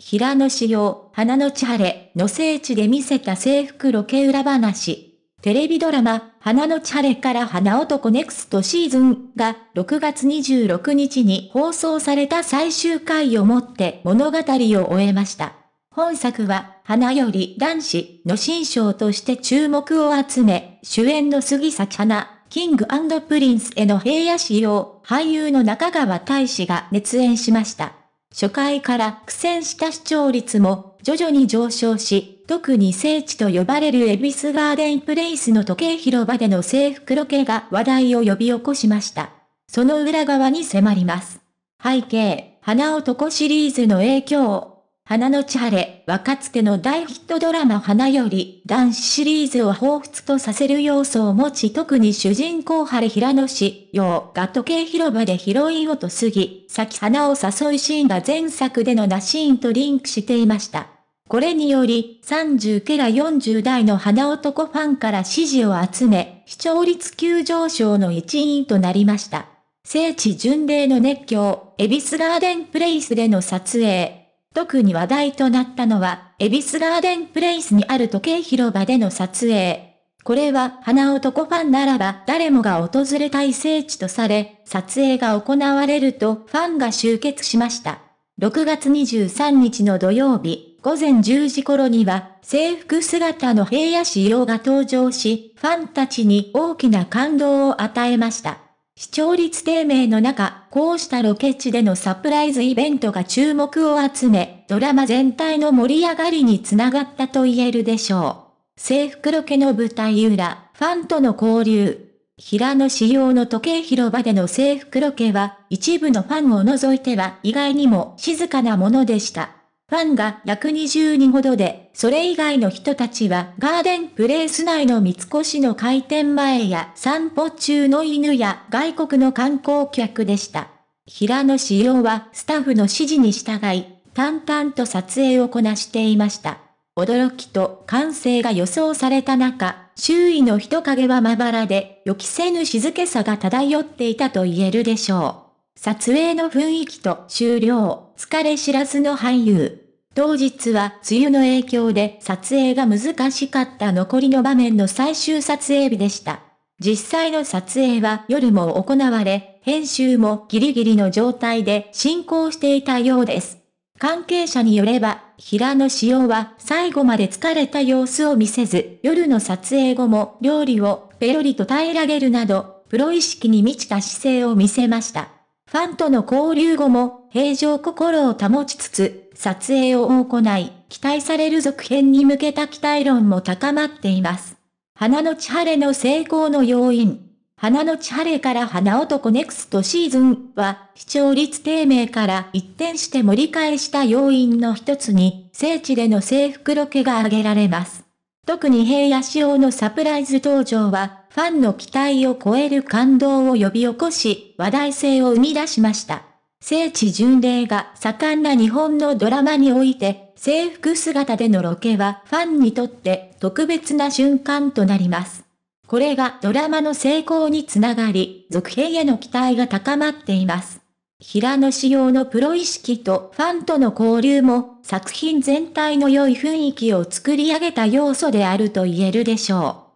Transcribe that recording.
平野紫耀、花の千晴れの聖地で見せた制服ロケ裏話。テレビドラマ、花の千晴れから花男ネクストシーズンが6月26日に放送された最終回をもって物語を終えました。本作は、花より男子の新章として注目を集め、主演の杉咲花、キングプリンスへの平野仕様、俳優の中川大志が熱演しました。初回から苦戦した視聴率も徐々に上昇し、特に聖地と呼ばれるエビスガーデンプレイスの時計広場での制服ロケが話題を呼び起こしました。その裏側に迫ります。背景、花男シリーズの影響。花のち晴れ、若つての大ヒットドラマ花より男子シリーズを彷彿とさせる要素を持ち特に主人公晴平野市、洋が時計広場でヒロインをと過ぎ、咲き花を誘いシーンが前作でのなシーンとリンクしていました。これにより、30ケラ40代の花男ファンから支持を集め、視聴率急上昇の一員となりました。聖地巡礼の熱狂、エビスガーデンプレイスでの撮影、特に話題となったのは、エビスガーデンプレイスにある時計広場での撮影。これは花男ファンならば誰もが訪れたい聖地とされ、撮影が行われるとファンが集結しました。6月23日の土曜日、午前10時頃には制服姿の平野市洋が登場し、ファンたちに大きな感動を与えました。視聴率低迷の中、こうしたロケ地でのサプライズイベントが注目を集め、ドラマ全体の盛り上がりにつながったと言えるでしょう。制服ロケの舞台裏、ファンとの交流。平野仕様の時計広場での制服ロケは、一部のファンを除いては意外にも静かなものでした。ファンが約20人ほどで、それ以外の人たちはガーデンプレイス内の三越の開店前や散歩中の犬や外国の観光客でした。平野仕様はスタッフの指示に従い、淡々と撮影をこなしていました。驚きと歓声が予想された中、周囲の人影はまばらで、予期せぬ静けさが漂っていたと言えるでしょう。撮影の雰囲気と終了。疲れ知らずの俳優。当日は梅雨の影響で撮影が難しかった残りの場面の最終撮影日でした。実際の撮影は夜も行われ、編集もギリギリの状態で進行していたようです。関係者によれば、平野紫耀は最後まで疲れた様子を見せず、夜の撮影後も料理をペロリと平らげるなど、プロ意識に満ちた姿勢を見せました。ファンとの交流後も平常心を保ちつつ、撮影を行い、期待される続編に向けた期待論も高まっています。花の千晴れの成功の要因。花の千晴れから花男ネクストシーズンは、視聴率低迷から一転して盛り返した要因の一つに、聖地での制服ロケが挙げられます。特に平野仕様のサプライズ登場は、ファンの期待を超える感動を呼び起こし、話題性を生み出しました。聖地巡礼が盛んな日本のドラマにおいて、制服姿でのロケはファンにとって特別な瞬間となります。これがドラマの成功につながり、続編への期待が高まっています。平野仕様のプロ意識とファンとの交流も作品全体の良い雰囲気を作り上げた要素であると言えるでしょう。